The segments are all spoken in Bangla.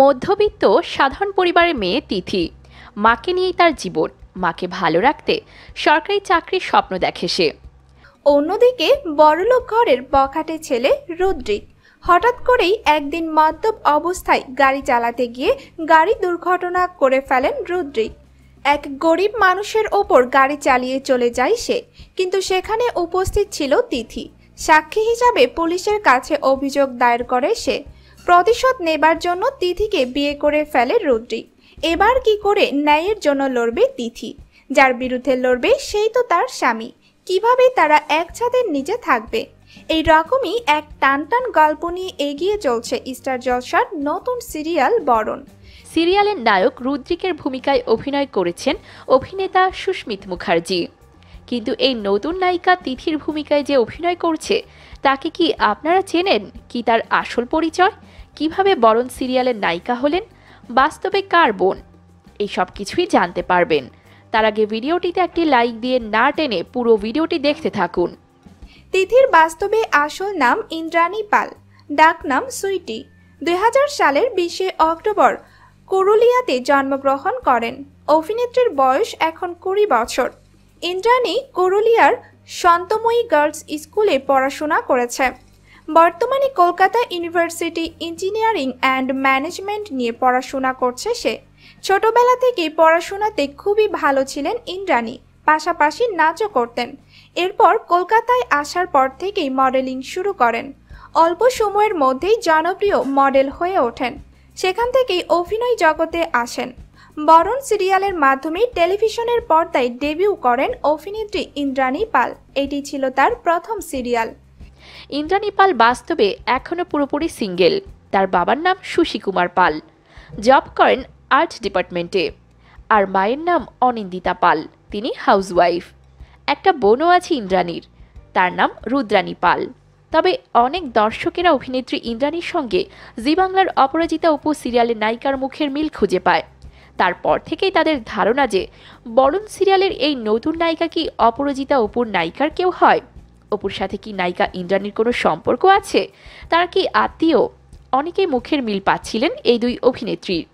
মধ্যবিত্ত সাধারণ পরিবারের মেয়ে তিথি মাকে নিয়েই তার জীবন মাকে ভালো রাখতে সরকারি চাকরির স্বপ্ন দেখে সে অন্যদিকে বড়লোক ঘরের বখাটে ছেলে রুদ্রিক হঠাৎ করেই একদিন মাদ্যব অবস্থায় গাড়ি চালাতে গিয়ে গাড়ি দুর্ঘটনা করে ফেলেন রুদ্রিক এক গরিব মানুষের ওপর গাড়ি চালিয়ে চলে যায় সে কিন্তু সেখানে উপস্থিত ছিল তিথি সাক্ষী হিসাবে পুলিশের কাছে অভিযোগ দায়ের করে সে প্রতিশোধ নেবার জন্য তিথিকে বিয়ে করে ফেলে রুদ্রিক এবার কি করে ন্যায়ের জন্য লড়বে তিথি যার বিরুদ্ধে লড়বে সেই তো তার স্বামী কিভাবে তারা এক ছাদের নিচে থাকবে এই রকমই এক টান টান গল্প নিয়ে এগিয়ে চলছে স্টার জলসার নতুন সিরিয়াল বরণ সিরিয়ালের নায়ক রুদ্রিকের ভূমিকায় অভিনয় করেছেন অভিনেতা সুস্মিত মুখার্জি কিন্তু এই নতুন নায়িকা তিথির ভূমিকায় যে অভিনয় করছে তাকে কি আপনারা চেনেন কি তার আসল পরিচয় কিভাবে বরণ সিরিয়ালের নায়িকা হলেন বাস্তবে কার বোন এই সব কিছুই জানতে পারবেন তার আগে ভিডিওটিতে একটি লাইক দিয়ে না টেনে পুরো ভিডিওটি দেখতে থাকুন তিথির বাস্তবে আসল নাম ইন্দ্রাণী পাল ডাকনাম সুইটি দুই সালের বিশে অক্টোবর করুলিয়াতে জন্মগ্রহণ করেন অভিনেত্রীর বয়স এখন কুড়ি বছর ইন্দ্রাণী করুলিয়ার সন্তময়ী গার্লস স্কুলে পড়াশোনা করেছে বর্তমানে Kolkata university engineering and management নিয়ে পড়াশোনা করছে সে ছোটবেলা থেকে পড়াশোনাতে খুবই ভালো ছিলেন ইন্দ্রাণী পাশাপাশি নাচও করতেন এরপর কলকাতায় আসার পর থেকেই মডেলিং শুরু করেন অল্প সময়ের মধ্যেই জনপ্রিয় মডেল হয়ে ওঠেন সেখান থেকেই অভিনয় জগতে আসেন বরণ সিরিয়ালের মাধ্যমে টেলিভিশনের পর্দায় ডেবিউ করেন অভিনেত্রী ইন্দ্রাণী পাল এটি ছিল তার প্রথম সিরিয়াল ইন্দ্রাণী পাল বাস্তবে এখনও পুরোপুরি সিঙ্গেল তার বাবার নাম সুশী কুমার পাল জব করেন আর্ট ডিপার্টমেন্টে আর মায়ের নাম অনিন্দিতা পাল তিনি হাউসওয়াইফ একটা বোনও আছে ইন্দ্রাণীর তার নাম রুদ্রাণী পাল তবে অনেক দর্শকেরা অভিনেত্রী ইন্দ্রাণীর সঙ্গে জি বাংলার অপরাজিতা অপু সিরিয়ালের নায়িকার মুখের মিল খুঁজে পায় তারপর থেকেই তাদের ধারণা যে বরণ সিরিয়ালের এই নতুন নায়িকা কি অপরাজিতা অপুর নায়িকার কেউ হয় অপুর সাথে কি নায়িকা ইন্দ্রাণীর কোনো সম্পর্ক আছে তার কি আত্মীয় অনেকেই মুখের মিল পাচ্ছিলেন এই দুই অভিনেত্রীর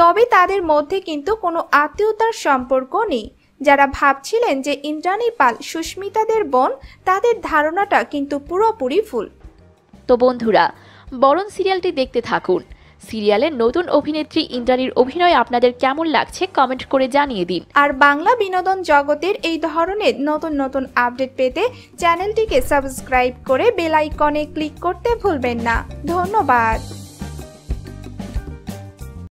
তবে তাদের মধ্যে কিন্তু কোনো আত্মীয়তার সম্পর্ক নেই যারা ভাবছিলেন যে ইন্দ্রাণী পাল সুস্মিতাদের বোন তাদের ধারণাটা কিন্তু পুরোপুরি ভুল তো বন্ধুরা বরণ সিরিয়ালটি দেখতে থাকুন সিরিয়ালে নতুন অভিনেত্রী ইন্দ্রাণীর অভিনয় আপনাদের কেমন লাগছে কমেন্ট করে জানিয়ে দিন আর বাংলা বিনোদন জগতের এই ধরনের নতুন নতুন আপডেট পেতে চ্যানেলটিকে সাবস্ক্রাইব করে বেল আইকনে ক্লিক করতে ভুলবেন না ধন্যবাদ